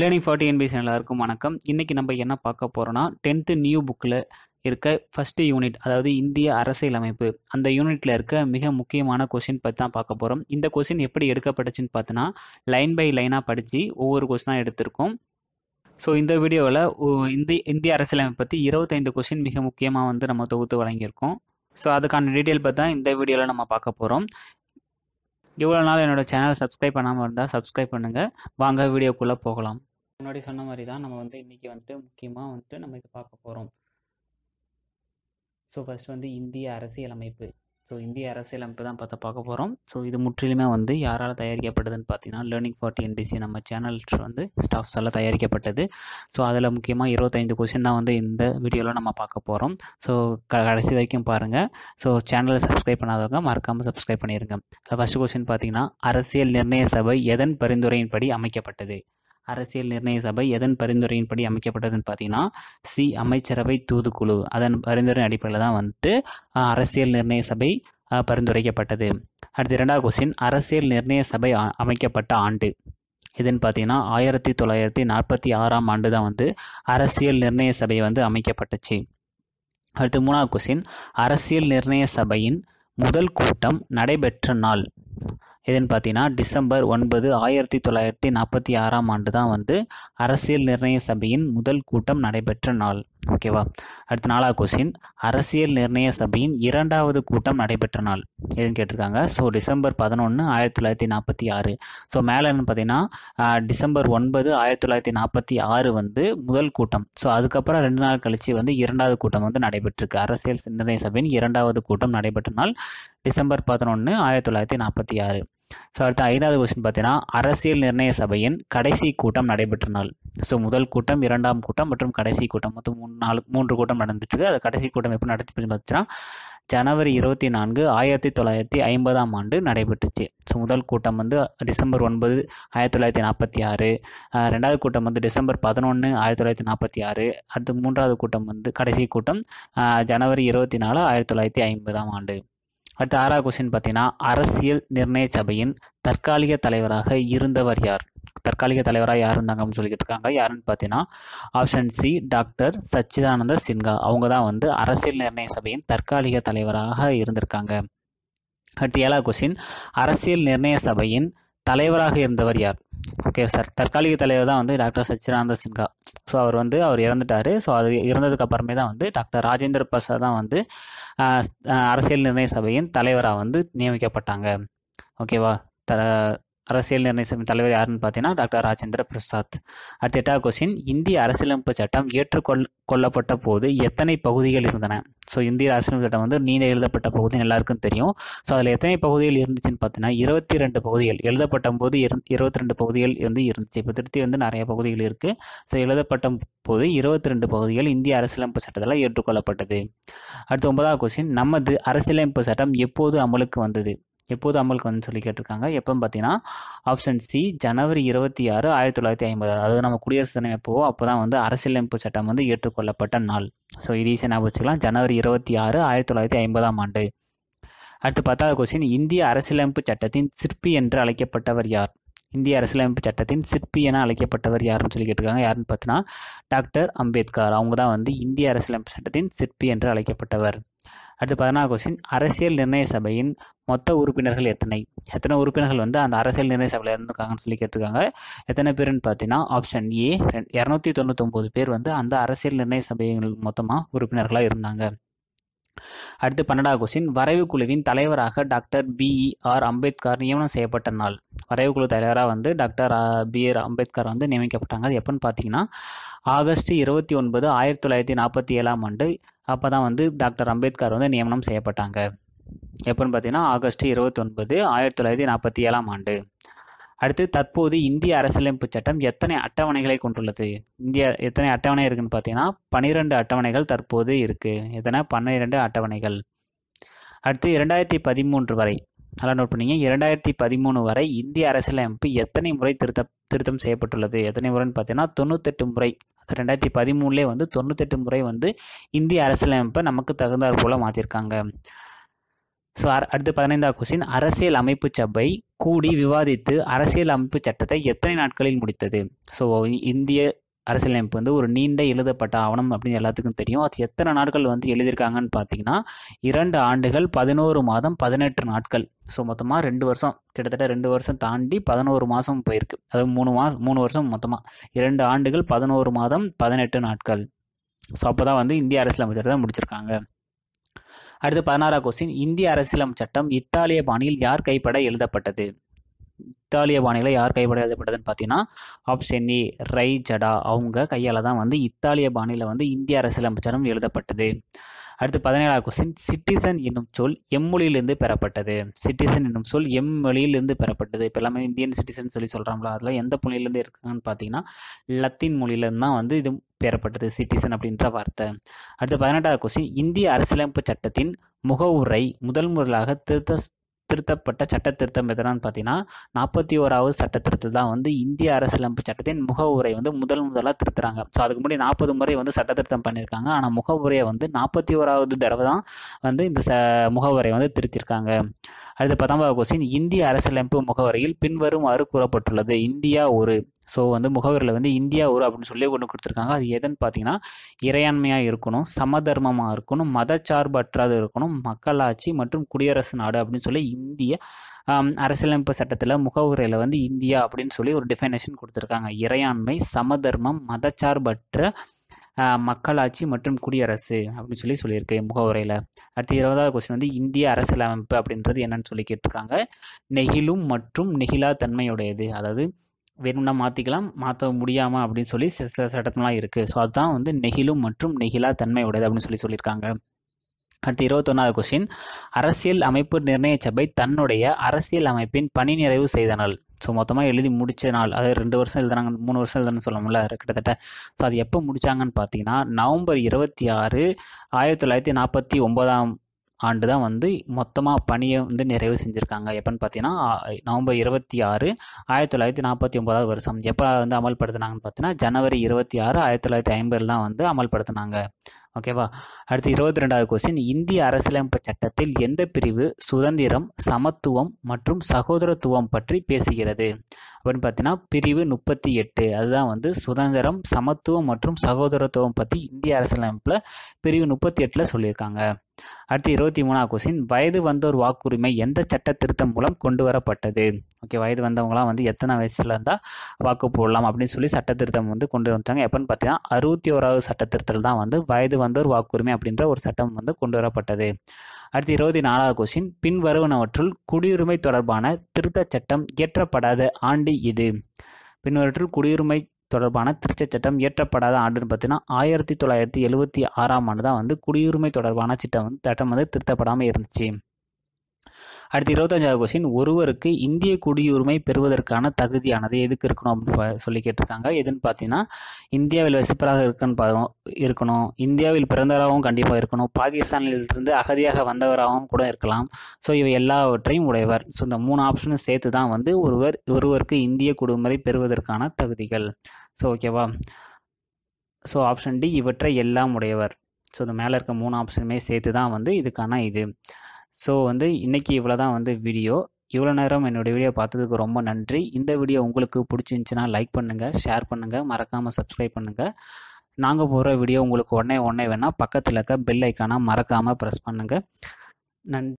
learning forty NP எல்லாருக்கும் வணக்கம் இன்றைக்கி நம்ம என்ன பார்க்க போகிறோன்னா டென்த்து நியூ புக்கில் இருக்க ஃபஸ்ட்டு யூனிட் அதாவது இந்திய அரசியலமைப்பு அந்த யூனிட்டில் இருக்க மிக முக்கியமான கொஷின் பற்றி தான் பார்க்க போகிறோம் இந்த கொஷின் எப்படி எடுக்கப்பட்டுச்சுன்னு பார்த்தோன்னா லைன் பை லைனாக படித்து ஒவ்வொரு கொஷினாக எடுத்திருக்கோம் ஸோ இந்த வீடியோவில் இந்திய இந்திய அரசியலமைப்பு பற்றி இருபத்தைந்து கொஷின் மிக முக்கியமாக வந்து நம்ம தொகுத்து வழங்கியிருக்கோம் ஸோ அதுக்கான டீட்டெயில் பற்றி தான் இந்த வீடியோவில் நம்ம பார்க்க போகிறோம் இவ்வளோ நாள் என்னோடய சேனலை சப்ஸ்கிரைப் பண்ணாமல் இருந்தால் சப்ஸ்கிரைப் பண்ணுங்கள் வாங்க வீடியோக்குள்ளே போகலாம் முன்னாடி சொன்ன மாதிரி தான் நம்ம வந்து இன்றைக்கி வந்துட்டு முக்கியமாக வந்துட்டு நம்ம இப்போ பார்க்க போகிறோம் ஸோ ஃபஸ்ட் வந்து இந்திய அரசியலமைப்பு ஸோ இந்திய அரசியலமைப்பு தான் பார்த்தா பார்க்க போகிறோம் ஸோ இது முற்றிலுமே வந்து யாரால் தயாரிக்கப்பட்டதுன்னு பார்த்தீங்கன்னா லேர்னிங் ஃபார்ட்டி என்பிசி நம்ம சேனல்ஸ் வந்து ஸ்டாஃப்ஸ் எல்லாம் தயாரிக்கப்பட்டது ஸோ அதில் முக்கியமாக இருபத்தைந்து கொஷின் தான் வந்து இந்த வீடியோவில் நம்ம பார்க்க போகிறோம் ஸோ கடைசி வரைக்கும் பாருங்கள் ஸோ சேனலை சப்ஸ்கிரைப் பண்ணாதவங்க மறக்காமல் சப்ஸ்கிரைப் பண்ணிடுங்க ஃபஸ்ட்டு கொஸ்டின் பார்த்தீங்கன்னா அரசியல் நிர்ணய சபை எதன் பரிந்துரையின்படி அமைக்கப்பட்டது அரசியல் நிர்ணய சபை எதன் பரிந்துரையின்படி அமைக்கப்பட்டதுன்னு பார்த்தீங்கன்னா சி அமைச்சரவை தூதுக்குழு அதன் பரிந்துரை அடிப்படையில் தான் வந்துட்டு அரசியல் நிர்ணய சபை பரிந்துரைக்கப்பட்டது அடுத்து இரண்டாவது கொஸ்டின் அரசியல் நிர்ணய சபை அமைக்கப்பட்ட ஆண்டு இதுன்னு பார்த்தீங்கன்னா ஆயிரத்தி தொள்ளாயிரத்தி நாற்பத்தி ஆறாம் ஆண்டு தான் வந்து அரசியல் நிர்ணய சபை வந்து அமைக்கப்பட்டுச்சு அடுத்து மூணாவது கொஸ்டின் அரசியல் நிர்ணய சபையின் முதல் கூட்டம் நடைபெற்ற நாள் எதுன்னு பார்த்தீங்கன்னா டிசம்பர் ஒன்பது ஆயிரத்தி தொள்ளாயிரத்தி நாற்பத்தி ஆறாம் ஆண்டு தான் வந்து அரசியல் நிர்ணய சபையின் முதல் கூட்டம் நடைபெற்ற நாள் ஓகேவா அடுத்த நாளாக கொஸ்டின் அரசியல் நிர்ணய சபையின் இரண்டாவது கூட்டம் நடைபெற்ற நாள் எதுன்னு கேட்டிருக்காங்க ஸோ டிசம்பர் பதினொன்று ஆயிரத்தி தொள்ளாயிரத்தி நாற்பத்தி ஆறு ஸோ மேலே என்ன பார்த்தீங்கன்னா டிசம்பர் ஒன்பது ஆயிரத்தி தொள்ளாயிரத்தி நாற்பத்தி ஆறு வந்து முதல் கூட்டம் ஸோ அதுக்கப்புறம் ரெண்டு நாள் கழித்து வந்து இரண்டாவது கூட்டம் வந்து நடைபெற்றிருக்கு அரசியல் நிர்ணய சபையின் இரண்டாவது கூட்டம் நடைபெற்ற நாள் டிசம்பர் பதினொன்று ஆயிரத்தி தொள்ளாயிரத்தி நாற்பத்தி ஆறு ஸோ அடுத்த ஐந்தாவது கொஸ்டின் பார்த்தீங்கன்னா அரசியல் நிர்ணய சபையின் கடைசி கூட்டம் நடைபெற்ற நாள் ஸோ முதல் கூட்டம் இரண்டாம் கூட்டம் மற்றும் கடைசி கூட்டம் மொத்தம் மூணு நாலு மூன்று கூட்டம் நடந்துட்டுருக்கு அது கடைசி கூட்டம் எப்படி நடந்துச்சு பார்த்தீங்கன்னா ஜனவரி இருபத்தி நான்கு ஆயிரத்தி தொள்ளாயிரத்தி ஐம்பதாம் ஆண்டு நடைபெற்றுச்சு ஸோ முதல் கூட்டம் வந்து டிசம்பர் ஒன்பது ஆயிரத்தி தொள்ளாயிரத்தி நாற்பத்தி ஆறு ரெண்டாவது கூட்டம் வந்து டிசம்பர் பதினொன்று ஆயிரத்தி தொள்ளாயிரத்தி நாற்பத்தி ஆறு அடுத்து மூன்றாவது கூட்டம் வந்து கடைசி கூட்டம் ஜனவரி இருபத்தி நாலு ஆயிரத்தி தொள்ளாயிரத்தி ஐம்பதாம் ஆண்டு அடுத்த ஆறாவது கொஸ்டின் பார்த்தீங்கன்னா அரசியல் நிர்ணய சபையின் தற்காலிக தலைவராக இருந்தவர் யார் தற்காலிக தலைவராக யார் இருந்தாங்க அப்படின்னு சொல்லிக்கிட்டு இருக்காங்க யாருன்னு பார்த்தீங்கன்னா option C doctor Sachchidananda Sinha அவங்க தான் வந்து அரசியல் நிர்ணய சபையின் தற்காலிக தலைவராக இருந்திருக்காங்க அடுத்து ஏழாவது கொஸ்டின் அரசியல் நிர்ணய சபையின் தலைவராக இருந்தவர் யார் ஓகே சார் தற்காலிக தலைவர் தான் வந்து டாக்டர் சச்சிதானந்த சின்ஹா ஸோ அவர் வந்து அவர் இறந்துட்டார் ஸோ அது இறந்ததுக்கு அப்புறமே தான் வந்து டாக்டர் ராஜேந்திர பிரசாத் தான் வந்து அரசியல் நிர்ணய சபையின் தலைவராக வந்து நியமிக்கப்பட்டாங்க ஓகேவா த அரசியல் நிர்ணய சபை தலைவர் யாருன்னு பார்த்தீங்கன்னா டாக்டர் ராஜேந்திர பிரசாத் அடுத்த எட்டாவது கொஸ்டின் இந்திய அரசியலமைப்பு சட்டம் ஏற்றுக்கொள் கொள்ளப்பட்ட போது எத்தனை பகுதிகள் இருந்தன ஸோ இந்திய அரசியலமைப்பு சட்டம் வந்து நீண்ட எழுதப்பட்ட பகுதி எல்லாருக்கும் தெரியும் ஸோ அதில் எத்தனை பகுதிகள் இருந்துச்சுன்னு பார்த்தீங்கன்னா இருபத்தி ரெண்டு பகுதிகள் எழுதப்பட்ட போது இரு இருபத்தி ரெண்டு பகுதிகள் வந்து இருந்துச்சு இப்போ திருத்தி வந்து நிறைய பகுதிகள் இருக்குது ஸோ எழுதப்பட்ட போது இருபத்தி ரெண்டு பகுதிகள் இந்திய அரசியலமைப்பு சட்டத்தில் ஏற்றுக்கொள்ளப்பட்டது அடுத்து ஒன்பதாவது கொஸ்டின் நமது அரசியலமைப்பு சட்டம் எப்போது அமலுக்கு வந்தது எப்போது அமலுக்கு வந்து சொல்லி கேட்டிருக்காங்க எப்போன்னு பார்த்தீங்கன்னா ஆப்ஷன் சி ஜனவரி இருபத்தி ஆறு ஆயிரத்தி தொள்ளாயிரத்தி ஐம்பது அதாவது நம்ம குடியரசு தினம் எப்போவோ அப்போ தான் வந்து அரசியலமைப்பு சட்டம் வந்து ஏற்றுக்கொள்ளப்பட்ட நாள் ஸோ இது ஈஸியாக நான் வச்சுக்கலாம் ஜனவரி இருபத்தி ஆறு ஆயிரத்தி தொள்ளாயிரத்தி ஐம்பதாம் ஆண்டு அடுத்து பத்தாவது கொஸ்டின் இந்திய அரசியலமைப்பு சட்டத்தின் சிற்பி என்று அழைக்கப்பட்டவர் யார் இந்திய அரசியலமைப்பு சட்டத்தின் சிற்பி என அழைக்கப்பட்டவர் யாருன்னு சொல்லி கேட்டிருக்காங்க யாருன்னு பார்த்தீங்கன்னா டாக்டர் அம்பேத்கர் அவங்க தான் வந்து இந்திய அரசியலமைப்பு சட்டத்தின் சிற்பி என்று அழைக்கப்பட்டவர் அடுத்து பதினாறு கொஸ்டின் அரசியல் நிர்ணய சபையின் மொத்த உறுப்பினர்கள் எத்தனை எத்தனை உறுப்பினர்கள் வந்து அந்த அரசியல் நிர்ணய சபையில் இருந்திருக்காங்கன்னு சொல்லி கேட்டிருக்காங்க எத்தனை பேருன்னு பார்த்தீங்கன்னா ஆப்ஷன் ஏ இரநூத்தி தொண்ணூத்தொம்பது பேர் வந்து அந்த அரசியல் நிர்ணய சபைகள் மொத்தமாக உறுப்பினர்களாக இருந்தாங்க அடுத்து பன்னெண்டாவது கொஸ்டின் வரைவு குழுவின் தலைவராக டாக்டர் பிஇ ஆர் அம்பேத்கர் நியமனம் செய்யப்பட்ட நாள் வரைவு குழு தலைவராக வந்து டாக்டர் பி ஆர் அம்பேத்கர் வந்து நியமிக்கப்பட்டாங்க அது எப்போன்னு பார்த்தீங்கன்னா ஆகஸ்ட் இருபத்தி ஒன்பது ஆயிரத்தி தொள்ளாயிரத்தி நாற்பத்தி ஏழாம் ஆண்டு அப்போ தான் வந்து டாக்டர் அம்பேத்கர் வந்து நியமனம் செய்யப்பட்டாங்க எப்போன்னு பார்த்தீங்கன்னா ஆகஸ்ட் இருபத்தி ஒன்பது ஆயிரத்தி தொள்ளாயிரத்தி நாற்பத்தி ஏழாம் ஆண்டு அடுத்து தற்போது இந்திய அரசியலமைப்பு சட்டம் எத்தனை அட்டவணைகளை கொண்டுள்ளது இந்தியா எத்தனை அட்டவணை இருக்குன்னு பார்த்தீங்கன்னா பன்னிரெண்டு அட்டவணைகள் தற்போது இருக்குது எத்தனை பன்னிரெண்டு அட்டவணைகள் அடுத்து இரண்டாயிரத்தி பதிமூன்று வரை நல்லா நோட் பண்ணிங்க இரண்டாயிரத்தி பதிமூணு வரை இந்திய அரசியலமைப்பு எத்தனை முறை திருத்த திருத்தம் செய்யப்பட்டுள்ளது எத்தனை முறைன்னு பார்த்தீங்கன்னா தொண்ணூத்தெட்டு முறை ரெண்டாயிரத்தி பதிமூணுலேயே வந்து தொண்ணூத்தெட்டு முறை வந்து இந்திய அரசியலமைப்பை நமக்கு தகுந்தாற் போல மாற்றிருக்காங்க ஸோ அடுத்து பதினைந்தாவது கொஸ்டின் அரசியல் அமைப்பு சபை கூடி விவாதித்து அரசியல் அமைப்பு சட்டத்தை எத்தனை நாட்களில் முடித்தது ஸோ இந்திய அரசியலமைப்பு வந்து ஒரு நீண்ட எழுதப்பட்ட ஆவணம் அப்படின்னு எல்லாத்துக்கும் தெரியும் அது எத்தனை நாட்கள் வந்து எழுதியிருக்காங்கன்னு பார்த்தீங்கன்னா இரண்டு ஆண்டுகள் பதினோரு மாதம் பதினெட்டு நாட்கள் ஸோ மொத்தமாக ரெண்டு வருஷம் கிட்டத்தட்ட ரெண்டு வருஷம் தாண்டி பதினோரு மாதம் போயிருக்கு அது மூணு மாதம் மூணு வருஷம் மொத்தமாக இரண்டு ஆண்டுகள் பதினோரு மாதம் பதினெட்டு நாட்கள் ஸோ அப்போ தான் வந்து இந்திய அரசியலமைப்பு தான் முடிச்சிருக்காங்க அடுத்து பதினாறாம் கொஸ்டின் இந்திய அரசியலம் சட்டம் இத்தாலிய பாணியில் யார் கைப்பட எழுதப்பட்டது இத்தாலிய பாணியில் யார் கைப்பட எழுதப்பட்டதுன்னு பார்த்தீங்கன்னா ஆப்ஷன் ஏ ரை ஜடா அவங்க கையால் தான் வந்து இத்தாலிய பாணியில் வந்து இந்திய அரசியலம் சட்டம் எழுதப்பட்டது அடுத்து பதினேழாம் கொஸ்டின் சிட்டிசன் என்னும் சொல் எம்மொழியிலிருந்து பெறப்பட்டது சிட்டிசன் என்னும் சொல் எம் மொழியிலிருந்து பெறப்பட்டது இப்போ எல்லாமே இந்தியன் சிட்டிசன் சொல்லி சொல்கிறாங்களா அதில் எந்த மொழியிலேருந்து இருக்குன்னு பார்த்தீங்கன்னா லத்தீன் மொழியிலேருந்து தான் வந்து இது பெறப்பட்டது சிட்டிசன் அப்படின்ற வார்த்தை அடுத்து பதினெட்டாவது கொஸ்டின் இந்திய அரசியலமைப்பு சட்டத்தின் முகவுரை முதல் முதலாக திருத்த திருத்தப்பட்ட சட்ட திருத்தம் எதனான்னு பார்த்தீங்கன்னா நாற்பத்தி ஓராவது சட்ட திருத்தம் தான் வந்து இந்திய அரசியலமைப்பு சட்டத்தின் முகவுரை வந்து முதல் முதலாக திருத்துறாங்க ஸோ அதுக்கு முன்னாடி நாற்பது முறை வந்து சட்ட திருத்தம் பண்ணியிருக்காங்க ஆனால் முகவுரையை வந்து நாற்பத்தி ஓராவது தடவை தான் வந்து இந்த ச முகவுரை வந்து திருத்திருக்காங்க அடுத்து பத்தாம் கொஸ்டின் இந்திய அரசியலமைப்பு முகவரியில் பின்வருமாறு கூறப்பட்டுள்ளது இந்தியா ஒரு ஸோ வந்து முகவரியில் வந்து இந்தியா ஒரு அப்படின்னு சொல்லி கொண்டு கொடுத்துருக்காங்க அது எதுன்னு பார்த்தீங்கன்னா இறையாண்மையாக இருக்கணும் சமதர்மமாக இருக்கணும் மதச்சார்பற்றாது இருக்கணும் மக்களாட்சி மற்றும் குடியரசு நாடு அப்படின்னு சொல்லி இந்திய அரசியலமைப்பு சட்டத்தில் முகவுரையில் வந்து இந்தியா அப்படின்னு சொல்லி ஒரு டிஃபைனேஷன் கொடுத்துருக்காங்க இறையாண்மை சமதர்மம் மதச்சார்பற்ற மக்களாட்சி மற்றும் குடியரசு அப்படின்னு சொல்லி சொல்லியிருக்கு முகவுரையில் அடுத்து இருபதாவது கொஸ்டின் வந்து இந்திய அரசியலமைப்பு அப்படின்றது என்னன்னு சொல்லி கேட்டிருக்காங்க நெகிழும் மற்றும் நெகிழா தன்மையுடையது அதாவது வேணும்னா மாற்றிக்கலாம் மாற்ற முடியாமல் அப்படின்னு சொல்லி சில சில சட்டம்லாம் இருக்குது ஸோ அதுதான் வந்து நெகிழும் மற்றும் நெகிழா தன்மையுடையது அப்படின்னு சொல்லி சொல்லியிருக்காங்க அடுத்து இருபத்தொன்னாவது கொஸ்டின் அரசியல் அமைப்பு நிர்ணய சபை தன்னுடைய அரசியல் அமைப்பின் பணி நிறைவு செய்த ஸோ மொத்தமாக எழுதி முடித்த நாள் அதாவது ரெண்டு வருஷம் எழுதுனாங்க மூணு வருஷம் எழுதுன்னு முடியல கிட்டத்தட்ட ஸோ அது எப்போ முடித்தாங்கன்னு பார்த்தீங்கன்னா நவம்பர் இருபத்தி ஆறு ஆயிரத்தி தொள்ளாயிரத்தி நாற்பத்தி ஒன்பதாம் ஆண்டு தான் வந்து மொத்தமாக பணியை வந்து நிறைவு செஞ்சுருக்காங்க எப்போன்னு பார்த்தீங்கன்னா நவம்பர் இருபத்தி ஆறு ஆயிரத்தி தொள்ளாயிரத்தி நாற்பத்தி ஒம்பதாவது வருஷம் எப்போ வந்து அமல்படுத்தினாங்கன்னு பார்த்தீங்கன்னா ஜனவரி இருபத்தி ஆறு ஆயிரத்தி தொள்ளாயிரத்தி ஐம்பதில் தான் வந்து அமல்படுத்தினாங்க ஓகேவா அடுத்து இருபத்தி ரெண்டாவது கொஸ்டின் இந்திய அரசியலமைப்பு சட்டத்தில் எந்த பிரிவு சுதந்திரம் சமத்துவம் மற்றும் சகோதரத்துவம் பற்றி பேசுகிறது அப்படின்னு பார்த்தீங்கன்னா பிரிவு முப்பத்தி எட்டு அதுதான் வந்து சுதந்திரம் சமத்துவம் மற்றும் சகோதரத்துவம் பற்றி இந்திய அரசியலமைப்பில் பிரிவு முப்பத்தி எட்டில் சொல்லியிருக்காங்க அடுத்து இருபத்தி மூணாவது கொஸ்டின் வயது வந்தோர் வாக்குரிமை எந்த சட்ட திருத்தம் மூலம் கொண்டு வரப்பட்டது ஓகே வயது வந்தவங்களாம் வந்து எத்தனை வயசுல இருந்தால் வாக்கு போடலாம் அப்படின்னு சொல்லி சட்ட திருத்தம் வந்து கொண்டு வந்துட்டாங்க எப்போன்னு பார்த்தீங்கன்னா அறுபத்தி ஓராவது சட்ட திருத்தல் தான் வந்து வயது வந்தோர் வாக்குரிமை அப்படின்ற ஒரு சட்டம் வந்து கொண்டு வரப்பட்டது அடுத்து இருபத்தி நாலாவது கொஸ்டின் பின்வருவனவற்றுள் குடியுரிமை தொடர்பான திருத்த சட்டம் இயற்றப்படாத ஆண்டு இது பின்வற்றில் குடியுரிமை தொடர்பான திருச்சச் சட்டம் இயற்றப்படாத ஆண்டுன்னு பார்த்தீங்கன்னா ஆயிரத்தி தொள்ளாயிரத்தி எழுவத்தி ஆறாம் ஆண்டு தான் வந்து குடியுரிமை தொடர்பான சட்டம் வந்து சட்டம் வந்து திருத்தப்படாமல் இருந்துச்சு அடுத்து இருபத்தஞ்சாவது கொஸ்டின் ஒருவருக்கு இந்திய குடியுரிமை பெறுவதற்கான தகுதியானது எதுக்கு இருக்கணும் அப்படின்னு சொல்லி கேட்டிருக்காங்க எதுன்னு பார்த்தீங்கன்னா இந்தியாவில் வசிப்பராக இருக்குன்னு இருக்கணும் இந்தியாவில் பிறந்தவராகவும் கண்டிப்பாக இருக்கணும் பாகிஸ்தானிலிருந்து அகதியாக வந்தவராகவும் கூட இருக்கலாம் ஸோ இவை எல்லாவற்றையும் உடையவர் ஸோ இந்த மூணு ஆப்ஷனும் சேர்த்து தான் வந்து ஒருவர் ஒருவருக்கு இந்திய குடியுரிமை பெறுவதற்கான தகுதிகள் ஸோ ஓகேவா ஸோ ஆப்ஷன் டி இவற்றை எல்லாம் உடையவர் ஸோ இந்த மேலே இருக்க மூணு ஆப்ஷனுமே சேர்த்து தான் வந்து இதுக்கான இது ஸோ வந்து இன்றைக்கி இவ்வளோ தான் வந்து வீடியோ இவ்வளோ நேரம் என்னுடைய வீடியோ பார்த்ததுக்கு ரொம்ப நன்றி இந்த வீடியோ உங்களுக்கு பிடிச்சிருந்துச்சின்னா லைக் பண்ணுங்கள் ஷேர் பண்ணுங்கள் மறக்காமல் சப்ஸ்கிரைப் பண்ணுங்கள் நாங்கள் போகிற வீடியோ உங்களுக்கு உடனே உடனே வேணால் பக்கத்தில் இருக்க பெல் ஐக்கானாக மறக்காமல் ப்ரெஸ் பண்ணுங்கள் நன்றி